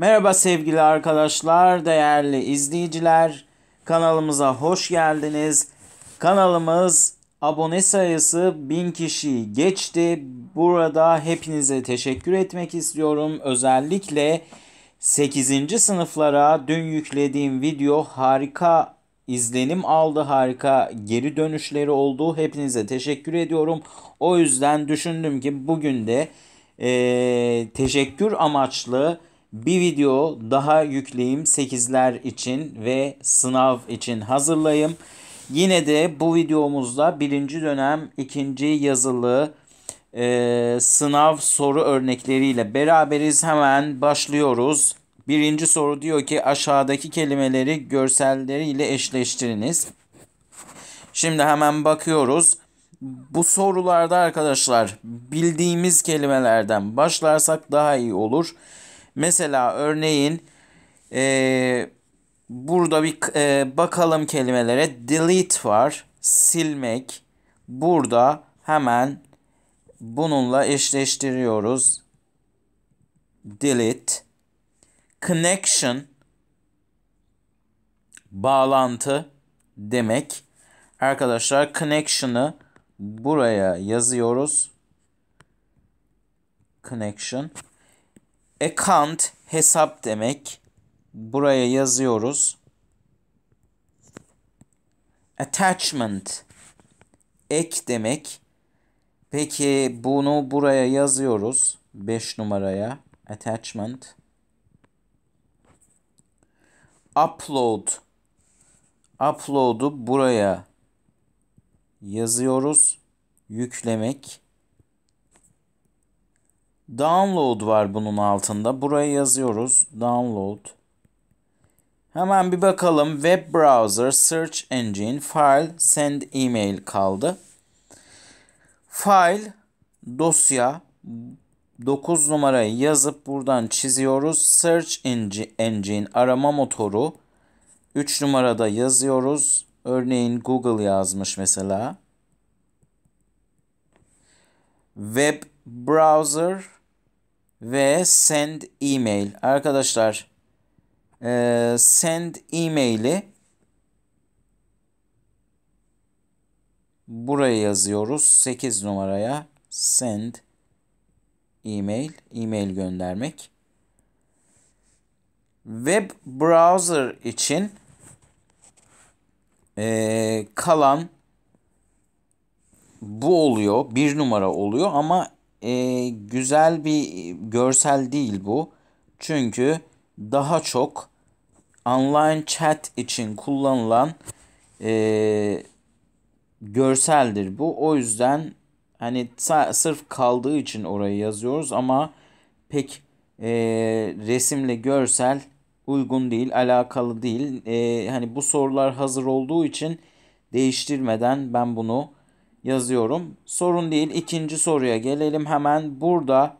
Merhaba sevgili arkadaşlar, değerli izleyiciler. Kanalımıza hoş geldiniz. Kanalımız abone sayısı 1000 kişiyi geçti. Burada hepinize teşekkür etmek istiyorum. Özellikle 8. sınıflara dün yüklediğim video harika izlenim aldı. Harika geri dönüşleri oldu. Hepinize teşekkür ediyorum. O yüzden düşündüm ki bugün de ee, teşekkür amaçlı bir video daha yükleyeyim 8'ler için ve sınav için hazırlayayım. Yine de bu videomuzda birinci dönem ikinci yazılı e, sınav soru örnekleriyle beraberiz. Hemen başlıyoruz. Birinci soru diyor ki aşağıdaki kelimeleri görselleriyle eşleştiriniz. Şimdi hemen bakıyoruz. Bu sorularda arkadaşlar bildiğimiz kelimelerden başlarsak daha iyi olur. Mesela örneğin e, burada bir e, bakalım kelimelere. Delete var. Silmek. Burada hemen bununla eşleştiriyoruz. Delete. Connection. Bağlantı demek. Arkadaşlar connection'ı buraya yazıyoruz. Connection. Account hesap demek. Buraya yazıyoruz. Attachment ek demek. Peki bunu buraya yazıyoruz. 5 numaraya. Attachment. Upload. Upload'u buraya yazıyoruz. Yüklemek. Download var bunun altında. Buraya yazıyoruz. Download. Hemen bir bakalım. Web browser, search engine, file, send email kaldı. File, dosya, 9 numarayı yazıp buradan çiziyoruz. Search engine, arama motoru. 3 numarada yazıyoruz. Örneğin Google yazmış mesela. Web browser ve send email. Arkadaşlar e, send emaili buraya yazıyoruz. 8 numaraya send email, email göndermek. Web browser için e, kalan bu oluyor. Bir numara oluyor ama e, güzel bir görsel değil bu. Çünkü daha çok online chat için kullanılan e, görseldir bu. O yüzden hani sırf kaldığı için orayı yazıyoruz ama pek e, resimle görsel uygun değil, alakalı değil. E, hani bu sorular hazır olduğu için değiştirmeden ben bunu yazıyorum. Sorun değil. İkinci soruya gelelim. Hemen burada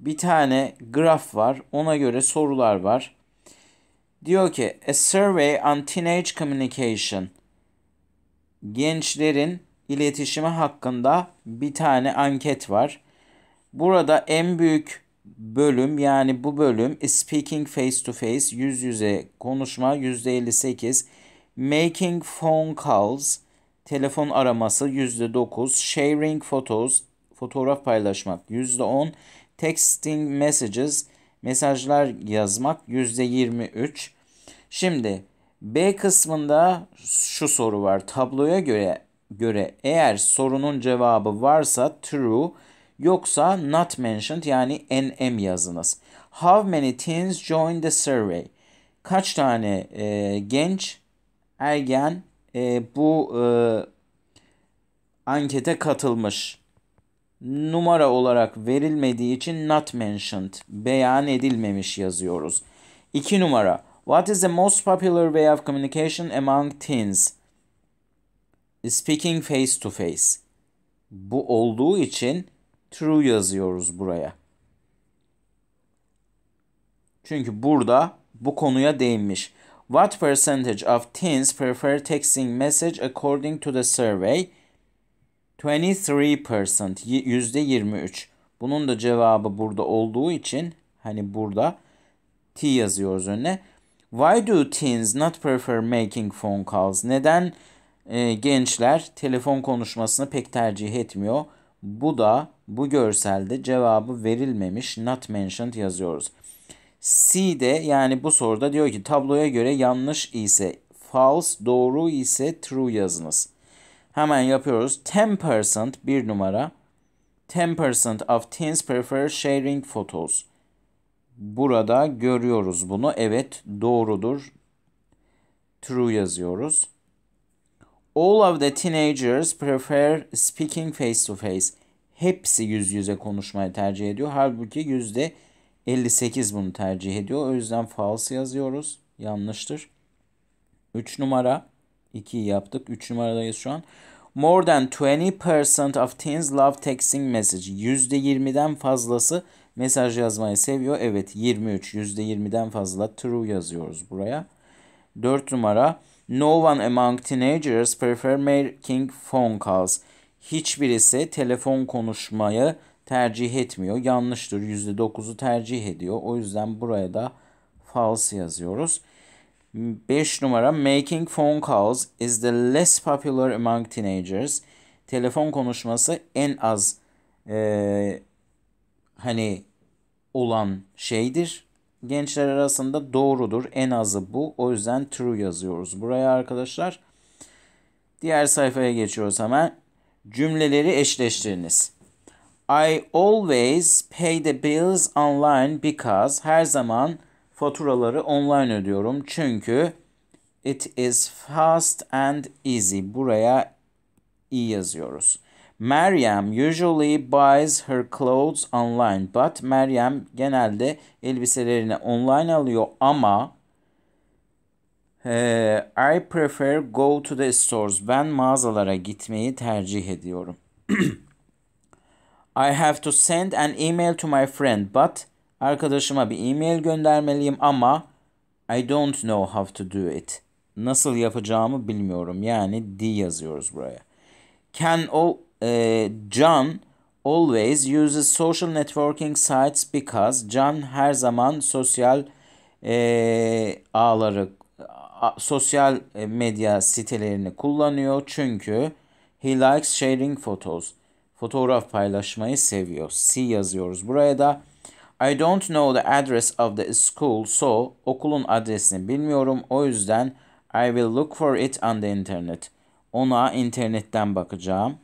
bir tane graf var. Ona göre sorular var. Diyor ki A Survey on Teenage Communication Gençlerin iletişimi hakkında bir tane anket var. Burada en büyük bölüm yani bu bölüm speaking face to face yüz yüze konuşma %58 making phone calls telefon araması %9, sharing photos, fotoğraf paylaşmak %10, texting messages, mesajlar yazmak %23. Şimdi B kısmında şu soru var. Tabloya göre göre eğer sorunun cevabı varsa true yoksa not mentioned yani NM yazınız. How many teens joined the survey? Kaç tane e, genç ergen e, bu e, ankete katılmış. Numara olarak verilmediği için not mentioned, beyan edilmemiş yazıyoruz. 2 numara. What is the most popular way of communication among teens? Speaking face to face. Bu olduğu için true yazıyoruz buraya. Çünkü burada bu konuya değinmiş. What percentage of teens prefer texting message according to the survey? 23%. %23. Bunun da cevabı burada olduğu için hani burada T yazıyoruz önüne. Why do teens not prefer making phone calls? Neden e, gençler telefon konuşmasını pek tercih etmiyor? Bu da bu görselde cevabı verilmemiş not mentioned yazıyoruz. C de yani bu soruda diyor ki tabloya göre yanlış ise false, doğru ise true yazınız. Hemen yapıyoruz. 10% bir numara. 10% of teens prefer sharing photos. Burada görüyoruz bunu. Evet doğrudur. True yazıyoruz. All of the teenagers prefer speaking face to face. Hepsi yüz yüze konuşmayı tercih ediyor. Halbuki yüzde 58 bunu tercih ediyor. O yüzden false yazıyoruz. Yanlıştır. 3 numara 2'yi yaptık. 3 numaradayız şu an. More than 20% of teens love texting message. %20'den fazlası mesaj yazmayı seviyor. Evet 23. %20'den fazla true yazıyoruz buraya. 4 numara. No one among teenagers prefer making phone calls. Hiçbirisi telefon konuşmayı tercih etmiyor. Yanlıştır. %9'u tercih ediyor. O yüzden buraya da false yazıyoruz. 5 numara making phone calls is the less popular among teenagers. Telefon konuşması en az e, hani olan şeydir. Gençler arasında doğrudur. En azı bu. O yüzden true yazıyoruz buraya arkadaşlar. Diğer sayfaya geçiyoruz hemen. Cümleleri eşleştiriniz. I always pay the bills online because her zaman faturaları online ödüyorum. Çünkü it is fast and easy. Buraya i yazıyoruz. Maryam usually buys her clothes online but Maryam genelde elbiselerini online alıyor ama e, I prefer go to the stores. Ben mağazalara gitmeyi tercih ediyorum. I have to send an email to my friend but arkadaşıma bir e-mail göndermeliyim ama I don't know how to do it. Nasıl yapacağımı bilmiyorum. Yani D yazıyoruz buraya. Can all, e, John always uses social networking sites because Can her zaman sosyal e, ağları a, sosyal medya sitelerini kullanıyor çünkü he likes sharing photos fotoğraf paylaşmayı seviyor. C yazıyoruz. Buraya da I don't know the address of the school so okulun adresini bilmiyorum. O yüzden I will look for it on the internet. Ona internetten bakacağım.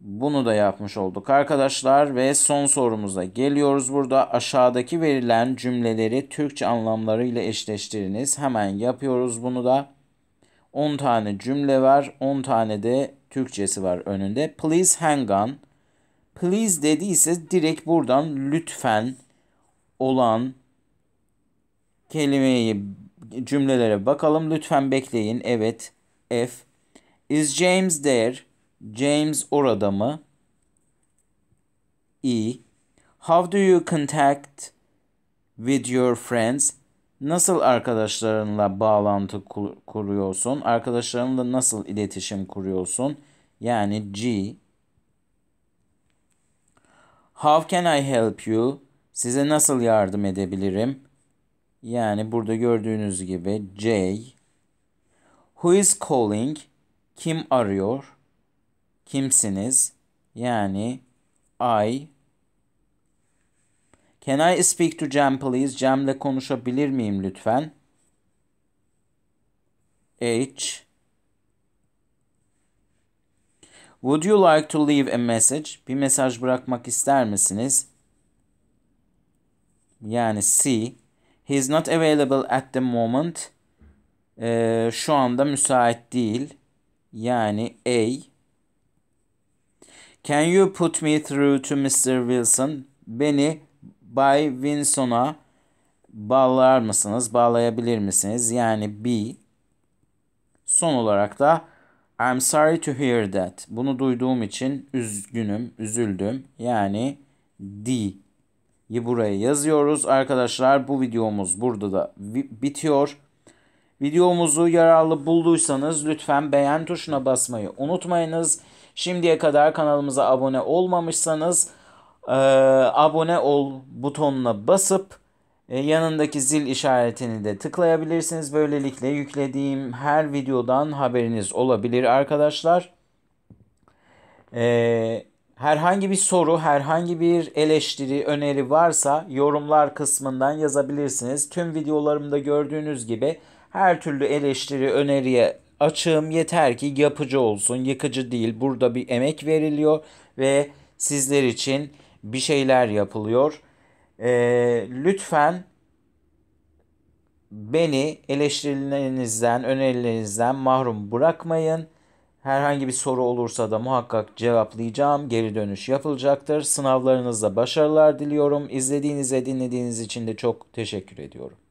Bunu da yapmış olduk arkadaşlar ve son sorumuza geliyoruz. Burada aşağıdaki verilen cümleleri Türkçe anlamlarıyla eşleştiriniz. Hemen yapıyoruz bunu da. 10 tane cümle var. 10 tane de Türkçesi var önünde. Please hang on. Please dediyse direkt buradan lütfen olan kelimeyi cümlelere bakalım. Lütfen bekleyin. Evet. F. Is James there? James orada mı? E. How do you contact with your friends? Nasıl arkadaşlarınla bağlantı kuruyorsun? Arkadaşlarınla nasıl iletişim kuruyorsun? Yani G. How can I help you? Size nasıl yardım edebilirim? Yani burada gördüğünüz gibi J. Who is calling? Kim arıyor? Kimsiniz? Yani I Can I speak to Cem please? Cem'le konuşabilir miyim lütfen? H. Would you like to leave a message? Bir mesaj bırakmak ister misiniz? Yani C. He is not available at the moment. Ee, şu anda müsait değil. Yani A. Can you put me through to Mr. Wilson? Beni Bay Winson'a bağlar mısınız? Bağlayabilir misiniz? Yani B. Son olarak da I'm sorry to hear that. Bunu duyduğum için üzgünüm, üzüldüm. Yani D. D'yi buraya yazıyoruz. Arkadaşlar bu videomuz burada da bitiyor. Videomuzu yararlı bulduysanız lütfen beğen tuşuna basmayı unutmayınız. Şimdiye kadar kanalımıza abone olmamışsanız e, abone ol butonuna basıp e, yanındaki zil işaretini de tıklayabilirsiniz. Böylelikle yüklediğim her videodan haberiniz olabilir arkadaşlar. E, herhangi bir soru, herhangi bir eleştiri, öneri varsa yorumlar kısmından yazabilirsiniz. Tüm videolarımda gördüğünüz gibi her türlü eleştiri, öneriye açığım yeter ki yapıcı olsun, yıkıcı değil. Burada bir emek veriliyor ve sizler için bir şeyler yapılıyor. E, lütfen beni eleştirilerinizden, önerilerinizden mahrum bırakmayın. Herhangi bir soru olursa da muhakkak cevaplayacağım. Geri dönüş yapılacaktır. Sınavlarınızda başarılar diliyorum. İzlediğiniz ve dinlediğiniz için de çok teşekkür ediyorum.